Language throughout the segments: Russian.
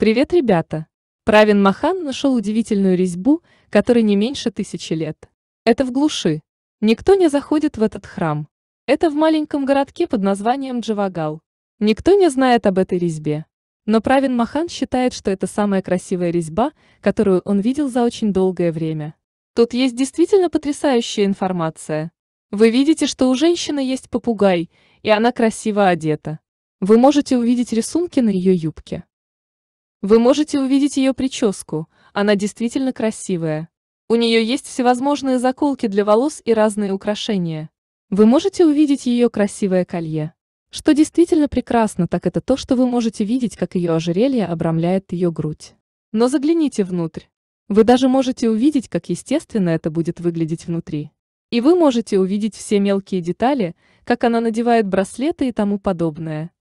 Привет, ребята! Правин Махан нашел удивительную резьбу, которой не меньше тысячи лет. Это в глуши. Никто не заходит в этот храм. Это в маленьком городке под названием Дживагал. Никто не знает об этой резьбе. Но Правин Махан считает, что это самая красивая резьба, которую он видел за очень долгое время. Тут есть действительно потрясающая информация. Вы видите, что у женщины есть попугай, и она красиво одета. Вы можете увидеть рисунки на ее юбке. Вы можете увидеть ее прическу, она действительно красивая. У нее есть всевозможные заколки для волос и разные украшения. Вы можете увидеть ее красивое колье. Что действительно прекрасно, так это то, что вы можете видеть, как ее ожерелье обрамляет ее грудь. Но загляните внутрь. Вы даже можете увидеть, как естественно это будет выглядеть внутри. И вы можете увидеть все мелкие детали, как она надевает браслеты и тому подобное.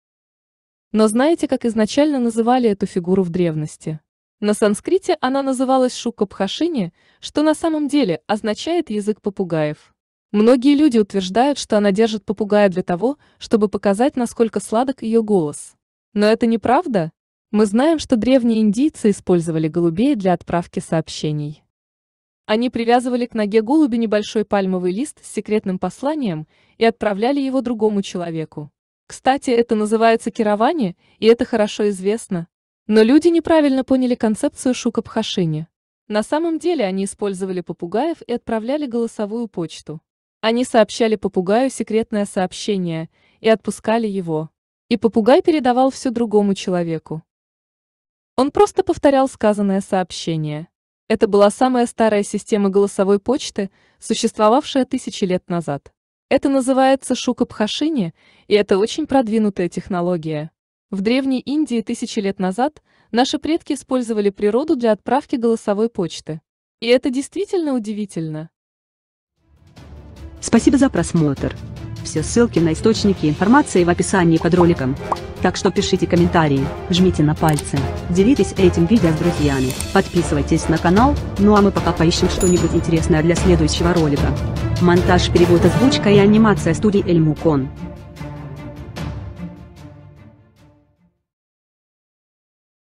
Но знаете, как изначально называли эту фигуру в древности? На санскрите она называлась Шукабхашини, что на самом деле означает язык попугаев. Многие люди утверждают, что она держит попугая для того, чтобы показать, насколько сладок ее голос. Но это неправда. Мы знаем, что древние индийцы использовали голубей для отправки сообщений. Они привязывали к ноге голуби небольшой пальмовый лист с секретным посланием и отправляли его другому человеку. Кстати, это называется кирование, и это хорошо известно. Но люди неправильно поняли концепцию Шукабхашини. На самом деле они использовали попугаев и отправляли голосовую почту. Они сообщали попугаю секретное сообщение и отпускали его. И попугай передавал все другому человеку. Он просто повторял сказанное сообщение. Это была самая старая система голосовой почты, существовавшая тысячи лет назад. Это называется шукабхашини, и это очень продвинутая технология. В Древней Индии тысячи лет назад наши предки использовали природу для отправки голосовой почты. И это действительно удивительно. Спасибо за просмотр. Все ссылки на источники информации в описании под роликом. Так что пишите комментарии, жмите на пальцы, делитесь этим видео с друзьями, подписывайтесь на канал, ну а мы пока поищем что-нибудь интересное для следующего ролика. Монтаж, перевод, озвучка и анимация студии Эльмукон.